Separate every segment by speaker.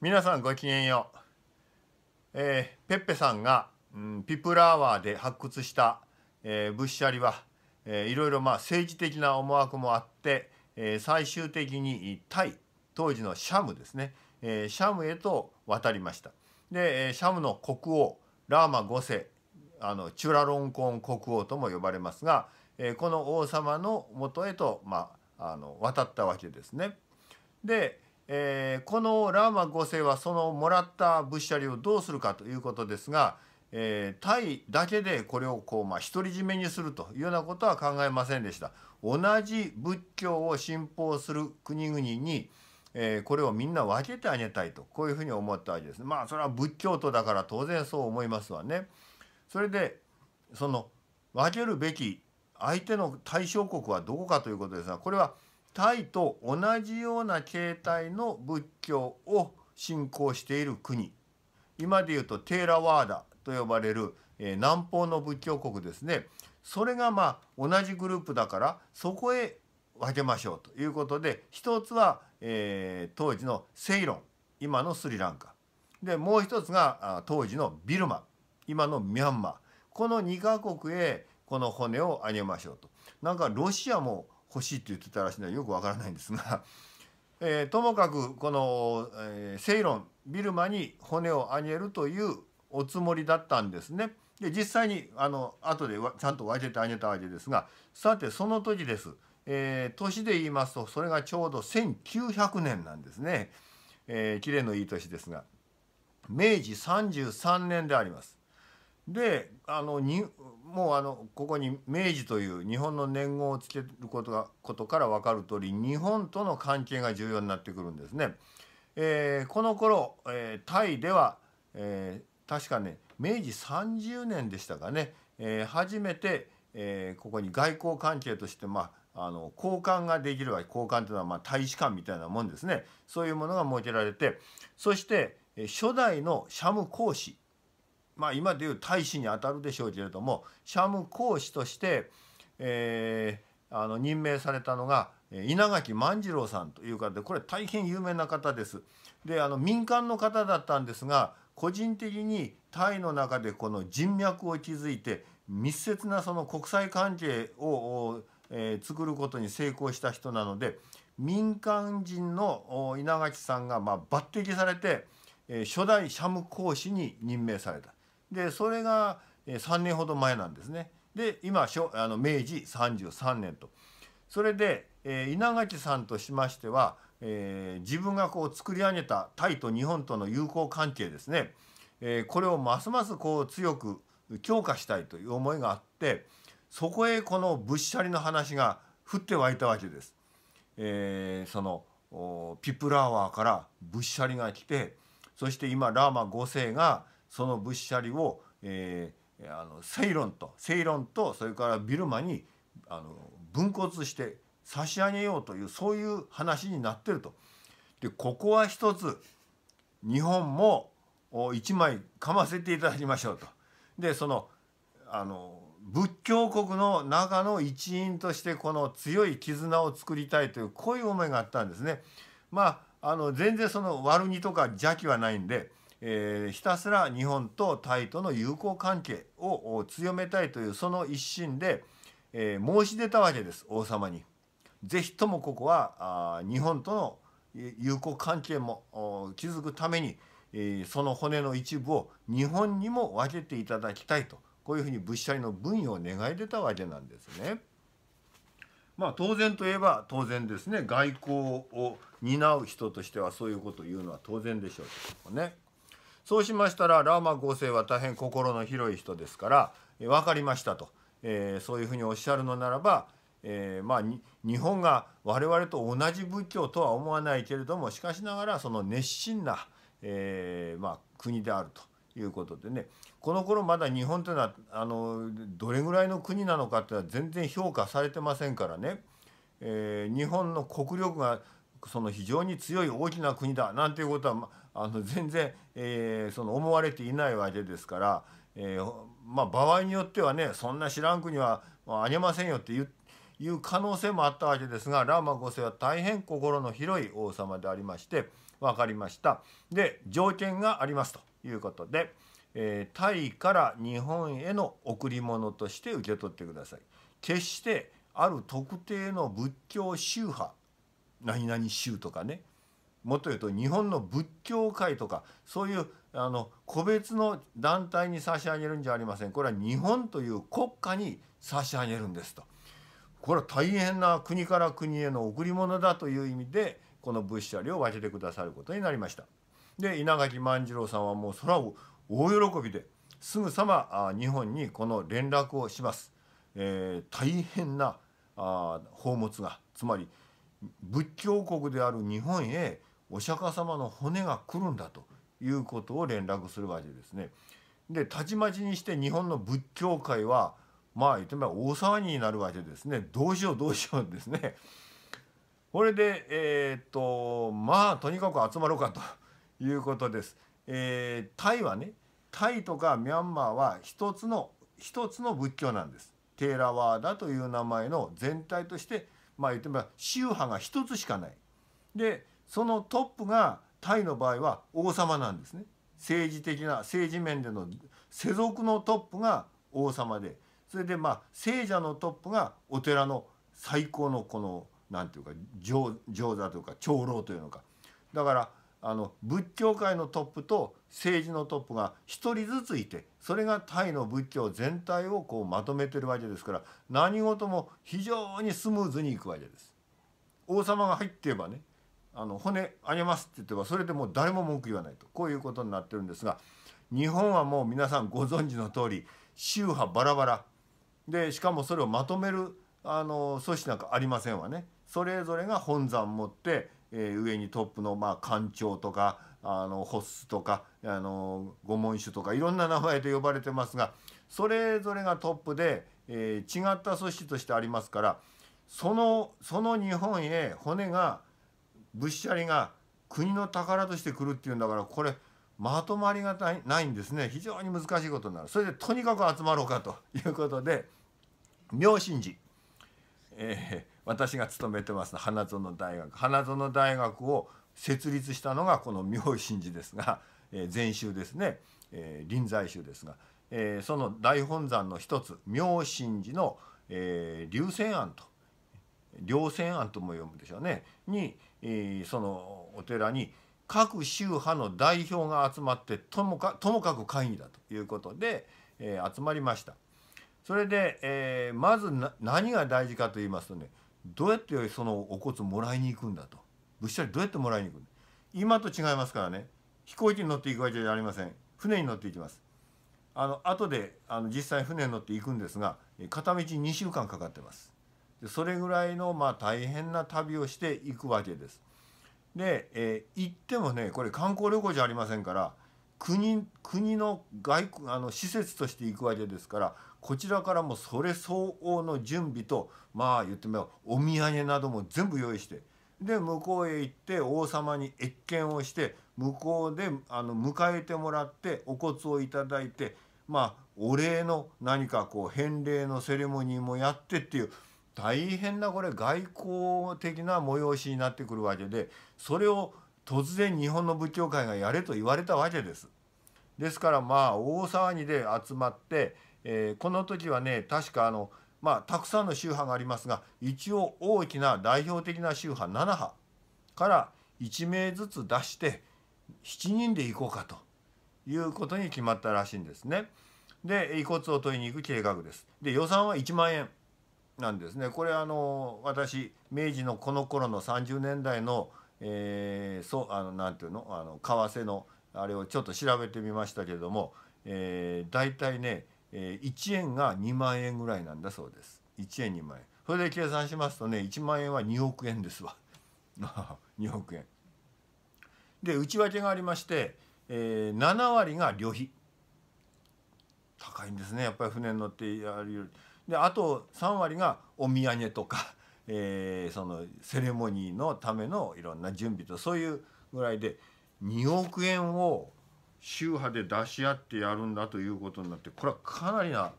Speaker 1: 皆さんごきげんよう、えー、ペッペさんが、うん、ピプラワーで発掘した、えー、物資ありは、えー、いろいろまあ政治的な思惑もあって、えー、最終的にタイ当時のシャムですね、えー、シャムへと渡りましたでシャムの国王ラーマ5世あのチュラロンコン国王とも呼ばれますが、えー、この王様のもとへと、まあ、あの渡ったわけですね。でえー、このラーマ5世はそのもらった物資をどうするかということですが、えー、タイだけでこれをこう、まあ、独り占めにするというようなことは考えませんでした。同じ仏教を信奉する国々に、えー、これをみんな分けてあげたいとこういうふうに思ったわけですまあそれは仏教徒だから当然そう思いますわね。それでその分けるべき相手の対象国はどこかということですがこれはタイと同じような形態の仏教を信仰している国今でいうとテーラワーダと呼ばれる、え南方の仏教国ですねそれがまあ同じグループだからそこへ分けましょうということで一つは、え当時のセイロン今のスリランカでもう一つが当時のビルマ今のミャンマーこの2カ国へこの骨をあげましょうとなんかロシアも欲しいって言ってたらしいのはよくわからないんですが、えー、ともかくこの、えー、セイロンビルマに骨をあげるというおつもりだったんですね。で実際にあの後でちゃんと分けてあげたわけですがさてその時です、えー、年で言いますとそれがちょうど1900年なんですね、えー、綺麗のいい年ですが明治33年であります。であのにもうあのここに明治という日本の年号をつけることがことから分かる通り日本との関係が重要になってくるんですね。えー、この頃、えー、タイでは、えー、確かね明治30年でしたかね、えー、初めて、えー、ここに外交関係として、まあ、あの交換ができるわけ交換というのは、まあ、大使館みたいなもんですねそういうものが設けられてそして初代のシャム公使まあ、今でいう大使にあたるでしょうけれどもシャム公使として、えー、あの任命されたのが稲垣万次郎さんという方でこれ大変有名な方です。であの民間の方だったんですが個人的にタイの中でこの人脈を築いて密接なその国際関係を、えー、作ることに成功した人なので民間人の稲垣さんがま抜擢されて、え初代シャム公使に任命された。でそれが3年ほど前なんですね。で今あの明治33年と。それで、え稲垣さんとしましては、えー、自分がこう作り上げたタイと日本との友好関係ですね、えー、これをますますこう強く強化したいという思いがあってそこへこのぶっしりの話が降って湧いたわけです。えー、そのピプラワーからぶっしりが来てそして今ラーマ5世がその物資ャを、えー、あのセイロンとセイロンとそれからビルマにあの分骨して差し上げようというそういう話になってると。でここは一つ日本も一枚かませていただきましょうと。でそのあの仏教国の中の一員としてこの強い絆を作りたいというこういう思いがあったんですね。まああの全然その悪にとか邪気はないんでえー、ひたすら日本とタイとの友好関係を強めたいというその一心で、えー、申し出たわけです王様に。ぜひともここはあ日本との友好関係も築くために、えー、その骨の一部を日本にも分けていただきたいとこういうふうに仏舎の分与を願い出たわけなんですね。まあ、当然といえば当然ですね外交を担う人としてはそういうことを言うのは当然でしょうけどもね。そうしましたらラーマ5世は大変心の広い人ですから「分かりましたと」えー、そういうふうにおっしゃるのならば、えー、まあ日本が我々と同じ仏教とは思わないけれどもしかしながらその熱心な、えー、まあ、国であるということでねこの頃まだ日本というのはあのどれぐらいの国なのかというのは全然評価されてませんからね、えー、日本の国力がその非常に強い大きな国だなんていうことは、あの全然、えー、その思われていないわけですから、えー、まあ、場合によってはねそんな知らん国はあげませんよっていう可能性もあったわけですがラーマ5世は大変心の広い王様でありまして分かりましたで条件がありますということで、えー、タイから日本への贈り物として受け取ってください。決してある特定の仏教宗派何々宗とかねもっと言うと日本の仏教界とかそういうあの個別の団体に差し上げるんじゃありませんこれは日本という国家に差し上げるんですと。これは大変な国から国への贈り物だという意味でこの物資ありを分けてくださることになりました。で稲垣万次郎さんはもう空を大喜びですぐさまあ日本にこの連絡をします。えー、大変なあ宝物がつまり仏教国である日本へお釈迦様の骨が来るんだということを連絡するわけですね。でたちまちにして日本の仏教界はまあ言ってみれば大騒ぎになるわけですねどうしようどうしようですね。これでえー、っとまあとにかく集まろうかということです。えー、タイはねタイとかミャンマーは一つの一つの仏教なんです。テーラワーダという名前の全体としてまあ言っても宗派が一つしかないでそのトップがタイの場合は王様なんですね政治的な政治面での世俗のトップが王様でそれでまあ聖者のトップがお寺の最高のこの何て言うか上座というか長老というのかだからあの仏教界のトップと政治のトップが1人ずついてそれがタイの仏教全体をこうまとめてるわけですから何事も非常にスムーズにいくわけです。王様が入っていればねあの骨あげますって言ってばそれでもう誰も文句言わないとこういうことになってるんですが日本はもう皆さんご存知の通り宗派バラバラでしかもそれをまとめるあの組織なんかありませんわね。それぞれが本山持ってえー、上にトップの、まあ、官庁とかあのホスとかあの御門主とかいろんな名前で呼ばれてますがそれぞれがトップで、えー、違った組織としてありますからそのその日本へ骨が仏舎利が国の宝として来るっていうんだからこれまとまりがないないんですね非常に難しいことになるそれでとにかく集まろうかということで妙心寺、えー私が勤めてます花園大学花園大学を設立したのがこの明神寺ですが、え禅宗ですね、え臨済宗ですが、えその大本山の一つ明神寺の、え流泉庵と稜線庵とも読むでしょうねに、そのお寺に各宗派の代表が集まってともかともかく会議だということで、え集まりました。それで、えー、まず何が大事かと言いますとねどうやってそのお骨もらいに行くんだと物資はどうやってもらいに行くんだ今と違いますからね飛行機に乗っていくわけじゃありません船に乗っていきますあの後であの実際船に乗っていくんですが片道2週間かかってますでそれぐらいのまあ大変な旅をしていくわけですで、えー、行ってもねこれ観光旅行じゃありませんから国国の外あの施設として行くわけですからこちらからもそれ相応の準備とまあ言ってみればお土産なども全部用意してで向こうへ行って王様に謁見をして向こうであの迎えてもらってお骨をいただいてまあお礼の何かこう返礼のセレモニーもやってっていう大変なこれ外交的な催しになってくるわけでそれを突然日本の仏教会がやれと言われたわけです。ですからまあ大騒ぎで集まって、えー、この時はね確かあのまあたくさんの宗派がありますが一応大きな代表的な宗派7派から1名ずつ出して7人で行こうかということに決まったらしいんですね。で遺骨を取りに行く計画です。で予算は1万円なんですね。これあの私明治のこの頃の30年代のえー、そうあのなんていうのあの為替のあれをちょっと調べてみましたけれども、えー、大体ね、え1円が2万円ぐらいなんだそうです1円2万円それで計算しますとね1万円は2億円ですわ2 億円で内訳がありまして、えー、7割が旅費高いんですねやっぱり船に乗ってやるよりであと3割がお土産とかえー、そのセレモニーのためのいろんな準備とそういうぐらいで2億円を宗派で出し合ってやるんだということになってこれはかなりな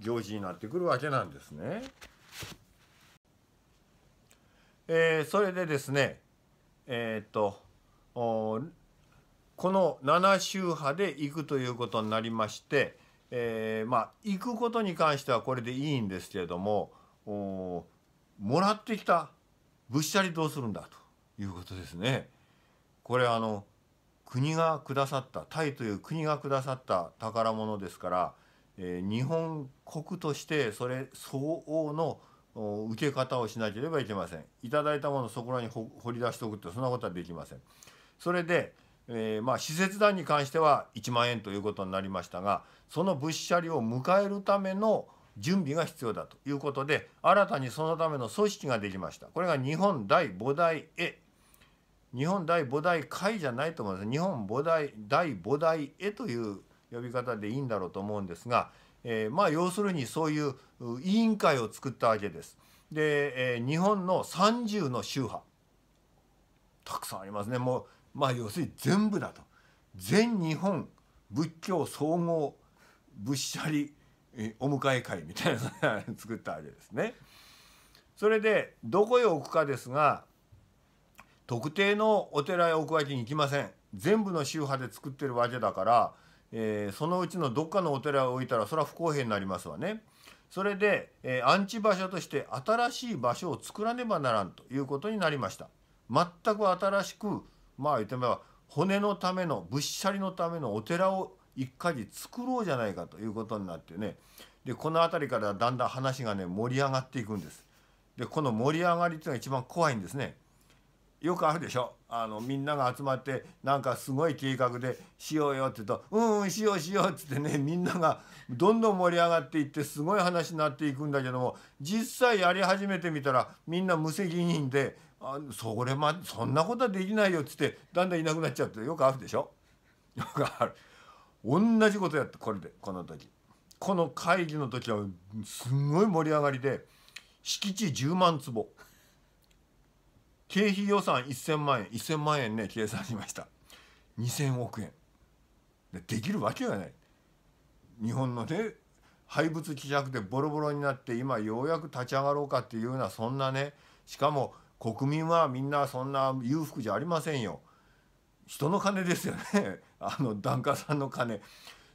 Speaker 1: 行事になってくるわけなんですね。えー、それでですねえー、っとこの7宗派で行くということになりまして、えー、まあ行くことに関してはこれでいいんですけれども。もらってきた物資りどうするんだということですね。これあの国がくださったタイという国がくださった宝物ですから、えー、日本国としてそれ相応の受け方をしなければいけません。いただいたものそこらに掘り出しておくってそんなことはできません。それで、えー、まあ施設団に関しては1万円ということになりましたがその物資車を迎えるための準備が必要だということで新たにそのための組織ができましたこれが日本大菩提絵日本大菩提会じゃないと思います日本菩提大菩提絵という呼び方でいいんだろうと思うんですが、えー、まあ要するにそういう委員会を作ったわけです。で、えー、日本の30の宗派たくさんありますねもうまあ要するに全部だと全日本仏教総合仏舎利お迎え会みたいな 作ったわけですね。それでどこへ置くかですが特定のお寺へ置くわけにいきません。全部の宗派で作ってるわけだから、えー、そのうちのどっかのお寺を置いたらそれは不公平になりますわね。それで、えー、安置場所として新しい場所を作らねばならんということになりました。全く新しくまあ言ってみれば骨のためのぶっしゃりのためのお寺を一家事作ろうじゃないかということになってねでこの辺りからだんだん話がね盛り上がっていくんです。でこの盛り上がりっていうのが一番怖いんですね。よくあるでしょあのみんなが集まってなんかすごい計画でしようよって言うと「うんうんしようしよう」っつってねみんながどんどん盛り上がっていってすごい話になっていくんだけども実際やり始めてみたらみんな無責任で「あそれまそんなことはできないよ」っつってだんだんいなくなっちゃうってよくあるでしょよくある。同じことやってこれでこの時この会議の時はすんごい盛り上がりで敷地10万坪経費予算1000万円1000万円ね計算しました2000億円でできるわけがない日本のね廃物希釈でボロボロになって今ようやく立ち上がろうかっていうようなそんなねしかも国民はみんなそんな裕福じゃありませんよ人の金ですよねあの檀家さんの金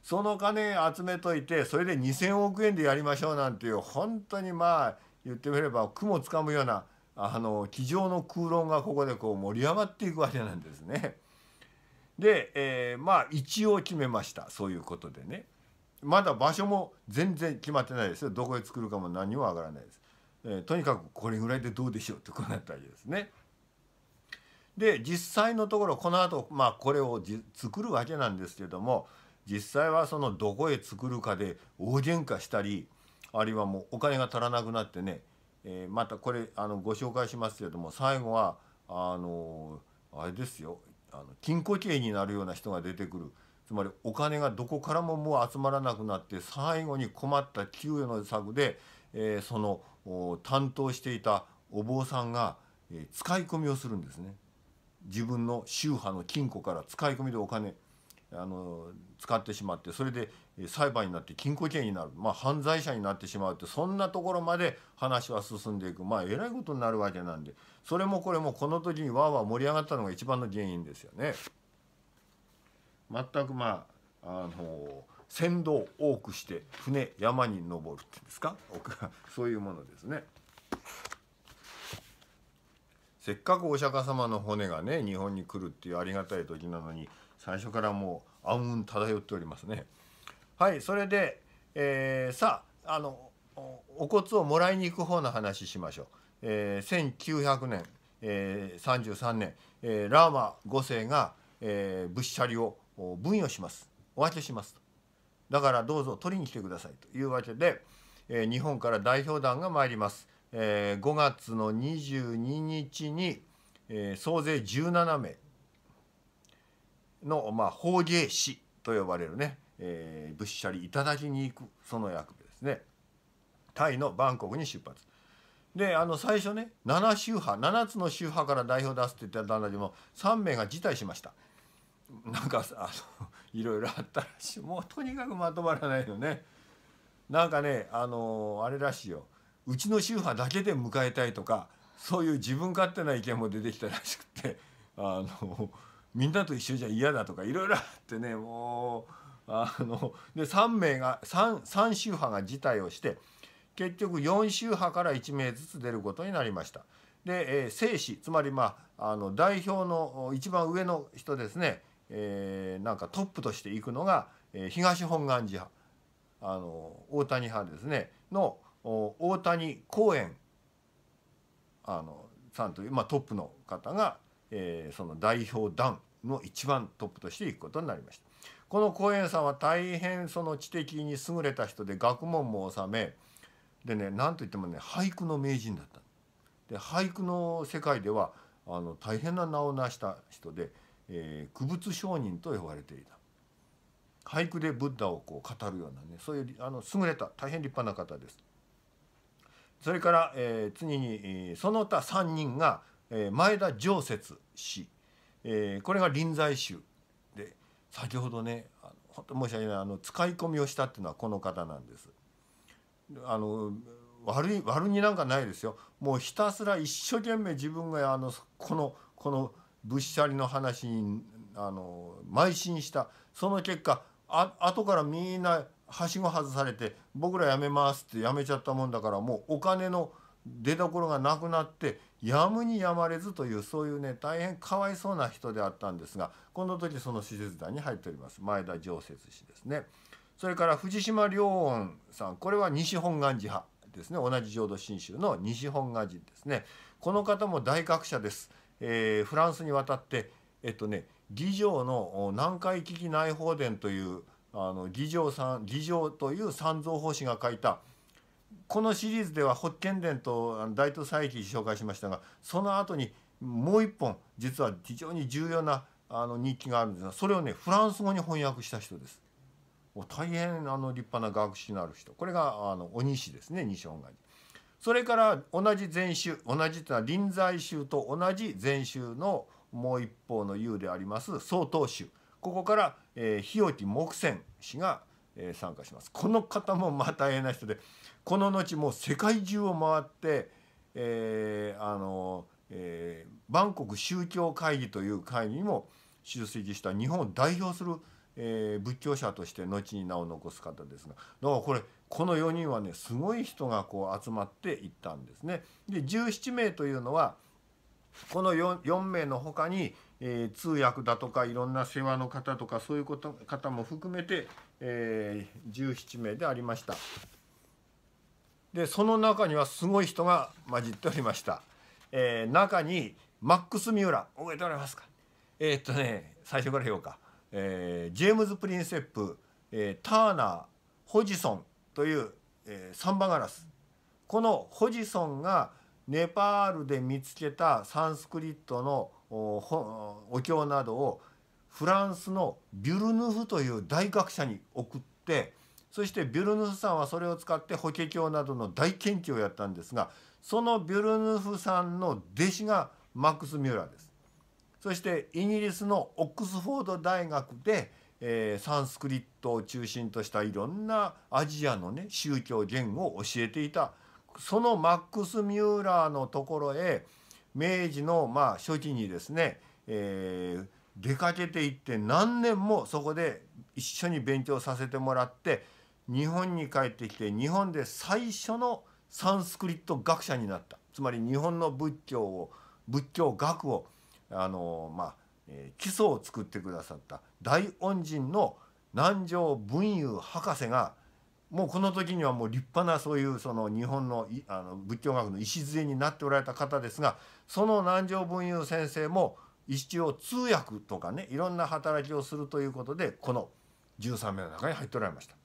Speaker 1: その金集めといてそれで2,000億円でやりましょうなんていう本当にまあ言ってみれば雲つかむようなあの机上の空論がここでこう盛り上がっていくわけなんですね。で、えー、まあ一応決めましたそういうことでね。まだ場所も全然決まってないですよどこへ作るかも何もわからないです、えー、とにかくこれぐらいでどうでしょうってこうなったわけですね。で実際のところこの後、まあこれを作るわけなんですけども実際はそのどこへ作るかで大喧嘩したりあるいはもうお金が足らなくなってね、えー、またこれあのご紹介しますけども最後はあのあれですよあの金庫刑になるような人が出てくるつまりお金がどこからももう集まらなくなって最後に困った給与の策で、えー、その担当していたお坊さんが、えー、使い込みをするんですね。自分の宗派の金庫から使い込みでお金あの使ってしまってそれで裁判になって禁錮刑になる、まあ、犯罪者になってしまうってそんなところまで話は進んでいくまあえらいことになるわけなんでそれもこれもこの時にわーわー盛り上がったのが一番の原因ですよね。全くまああの船頭多くして船山に登るっていうんですかそういうものですね。せっかくお釈迦様の骨がね日本に来るっていうありがたい時なのに最初からもう暗雲漂っておりますね。はいそれで、えー、さああのお骨をもらいに行く方の話しましょう。えー、1900年、えー、33年、えー、ラーマ5世が、えー、物捨離を分与しますお分けしますだからどうぞ取りに来てくださいというわけで、えー、日本から代表団が参ります。えー、5月の22日に、えー、総勢17名の、まあ、法芸師と呼ばれるね、えー、ぶっしゃりいただきに行くその役ですねタイのバンコクに出発であの最初ね7宗派7つの宗派から代表出すって言ってたんだけども3名が辞退しましたなんかあの いろいろあったらしいもうとにかくまとまらないのねなんかねあのあれらしいようちの宗派だけで迎えたいとかそういう自分勝手な意見も出てきたらしくて あのみんなと一緒じゃ嫌だとかいろいろあってねもうあので3名が 3, 3宗派が辞退をして結局4宗派から1名ずつ出ることになりました。で、えー、正士つまり、まあ、あの代表の一番上の人ですね、えー、なんかトップとしていくのが、えー、東本願寺派あの大谷派ですねの大谷公園あのさんという、まあ、トップの方が、えー、その代表団の一番トップとしていくことになりました。この公園さんは大変その知的に優れた人で学問も収めでね何といってもね俳句の名人だったで俳句の世界ではあの大変な名を成した人で、えー、区商人と呼ばれていた俳句でブッダをこう語るようなねそういうあの優れた大変立派な方です。それから、えー、次にえその他3人が、えー、前田常設氏、えー、これが臨済宗で先ほどね本当申し訳ないあの使い込みをしたっていうのはこの方なんです。あの悪い悪になんかないですよもうひたすら一生懸命自分があのこのこの仏舎利の話にあの邁進したその結果あ後からみんなはしご外されて「僕ら辞めます」って辞めちゃったもんだからもうお金の出どころがなくなってやむにやまれずというそういうね大変かわいそうな人であったんですがこの時その施設団に入っております前田常設氏ですね。それから藤島良音さんこれは西本願寺派ですね同じ浄土真宗の西本願寺ですねこの方も大学者です、えー、フランスに渡ってえっとね議場の南海危機内放電というあの議場さん議場という三蔵法師が書いたこのシリーズでは法権伝と大都佐伯紹介しましたがその後にもう一本実は非常に重要なあの日記があるんですがそれをねフランス語に翻訳した人です。大変あの立派な学士のある人これがあの鬼師ですね二本願それから同じ禅宗同じというのは臨済宗と同じ禅宗のもう一方の優であります曹洞宗ここからえー、日置木仙氏が、えー、参加しますこの方もまた大変な人でこの後もう世界中を回って、えー、あのえー、バンコク宗教会議という会議にも出席した日本を代表する、えー、仏教者として後に名を残す方ですがだからこれこの4人はねすごい人がこう集まっていったんですね。で17名というのはこの 4, 4名のほかにえー、通訳だとかいろんな世話の方とかそういうこと方も含めて、えー、17名でありましたでその中にはすごい人が混じっておりました、えー、中にマックス・ミューラ覚えておりますかえー、っとね最初から言おうか、えー、ジェームズ・プリンセップ、えー、ターナーホジソンという、えー、サンバガラスこのホジソンがネパールで見つけたサンスクリットの「お経などをフランスのビュルヌフという大学者に送ってそしてビュルヌフさんはそれを使って法華経などの大研究をやったんですがそのビュルヌフさんの弟子がマックス・ミュラーです。そしてイギリスのオックスフォード大学で、えー、サンスクリットを中心としたいろんなアジアのね宗教言語を教えていたそのマックス・ミューラーのところへ明治のまあ初期にですね、えー、出かけていって何年もそこで一緒に勉強させてもらって日本に帰ってきて日本で最初のサンスクリット学者になったつまり日本の仏教を仏教学をあのまあ、えー、基礎を作ってくださった大恩人の南條文雄博士がもうこの時にはもう立派なそういうその日本のあの仏教学の礎になっておられた方ですがその南條文雄先生も一応通訳とかねいろんな働きをするということでこの13名の中に入っておられました。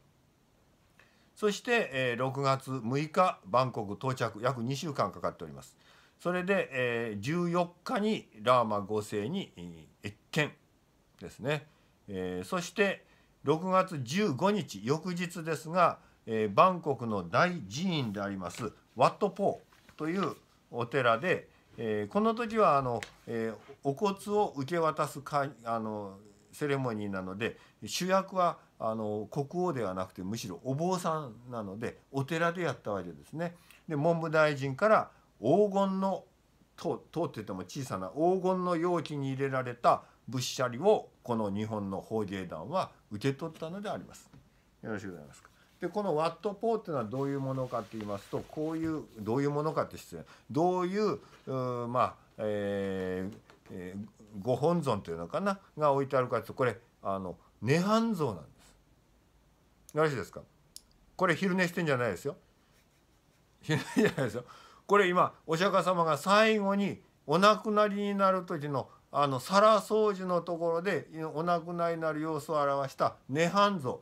Speaker 1: そして、えー、6月6日バンコク到着約2週間かかっております。それで、えー、14日にラーマ5世に、えー、謁見ですね。えー、そして、6月15日翌日ですが、えー、バンコクの大寺院でありますワットポーというお寺で、えー、この時はあの、えー、お骨を受け渡すかあのセレモニーなので主役はあの国王ではなくてむしろお坊さんなのでお寺でやったわけですね。で文部大臣から黄金のと通ってても小さな黄金の容器に入れられた仏舎りをこの日本の法芸団は受け取ったのであります。よろしくございますか。でこのワットポーっていうのはどういうものかって言いますとこういうどういうものかって失礼どういうまあ、えーえー、ご本尊というのかなが置いてあるかというとこれあの涅槃像なんです。よろしいですかこれ昼寝してんじゃないですよ。昼寝じゃないですよ。これ今お釈迦様が最後にお亡くなりになる時のあの皿掃除のところでお亡くなりになる様子を表した涅槃像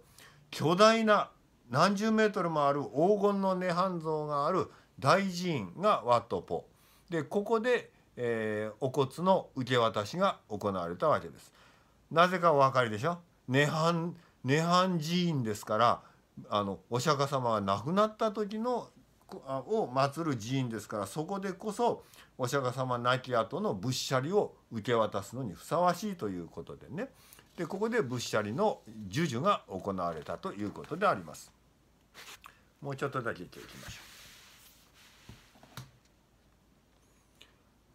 Speaker 1: 巨大な何十メートルもある黄金の涅槃像がある大寺院がワットポでここで、えー、お骨の受け渡しが行われたわけです。なぜかお分かりでしょ涅槃涅槃寺院ですからあのお釈迦様が亡くなった時のを祀る寺院ですからそこでこそお釈迦様亡き後の仏舎利を受け渡すのにふさわしいということでねでここで仏舎利の授受が行われたということであります。もうちょっとだけ言っていきましょう。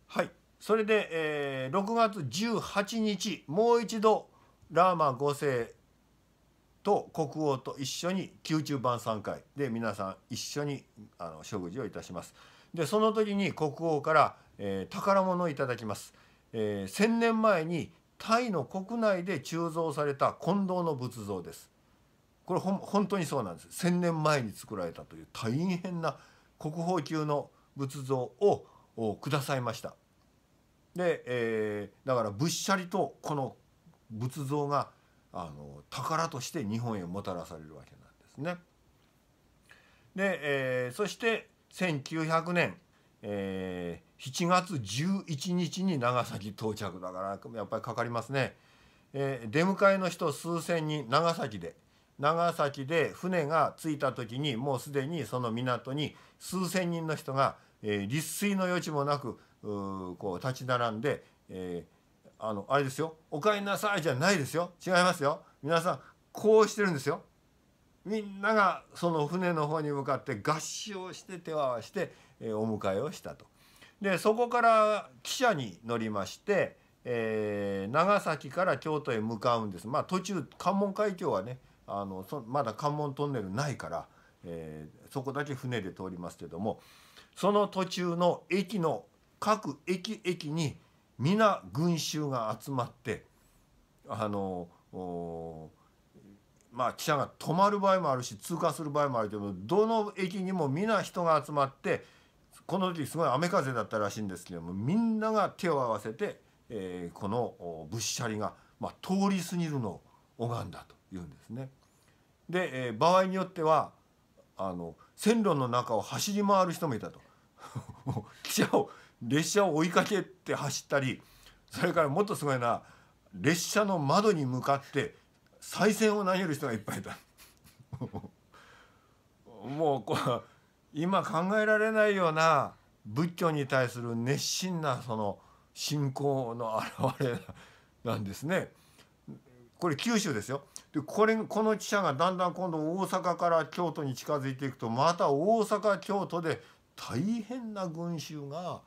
Speaker 1: はいそれで、えー、6月18日もう一度ラーマ5世と国王と一緒に宮中晩餐会で皆さん一緒にあの食事をいたします。でその時に国王から、えー、宝物をいただきます、えー、1年前にタイの国内で鋳造された金堂の仏像ですこれほ本当にそうなんです千年前に作られたという大変な国宝級の仏像ををくださいましたで、えー、だからぶっしゃりとこの仏像があの宝として日本へもたらされるわけなんですね。で、えー、そして、1900年、えー、7月11日に長崎到着だからやっぱりかかりますね、えー、出迎えの人数千人長崎で長崎で船が着いた時にもうすでにその港に数千人の人が、えー、立水の余地もなくこう立ち並んで、えー、あのあれですよ「お帰りなさい」じゃないですよ違いますよ皆さんこうしてるんですよみんながその船の方に向かって合唱して手を合わせて、えお迎えをしたと。でそこから汽車に乗りまして、えー、長崎から京都へ向かうんです。まあ途中関門海峡はねあのそまだ関門トンネルないから、えー、そこだけ船で通りますけどもその途中の駅の各駅駅に皆群衆が集まってあのおまあ、汽車が止まる場合もあるし通過する場合もあるけどどの駅にも皆人が集まってこの時すごい雨風だったらしいんですけどもみんなが手を合わせて、えー、この物車輪が、まあ、通り過ぎるのを拝んだというんですね。で、えー、場合によってはあの線路の中を走り回る人もいたと。汽車を列車を追いかけて走ったりそれからもっとすごいな列車の窓に向かって再選を投げる人がいっぱいいた もうこう今考えられないような仏教に対する熱心なその信仰の表れなんですね。これ九州ですよでこれこの記者がだんだん今度大阪から京都に近づいていくとまた大阪京都で大変な群衆が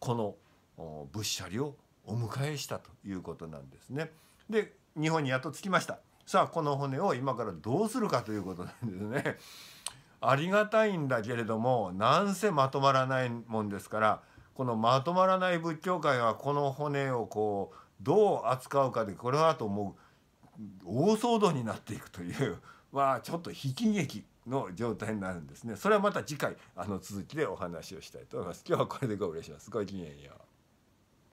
Speaker 1: この仏舎利をお迎えしたということなんですね。で日本にやっと着きました。さあこの骨を今からどうするかということなんですね。ありがたいんだけれどもなんせまとまらないもんですからこのまとまらない仏教界はこの骨をこうどう扱うかでこれはあともう大騒動になっていくという まあちょっと悲喜劇の状態になるんですね。それはまた次回あの続きでお話をしたいと思います。今日はこれでご無礼します。ごきげんよう。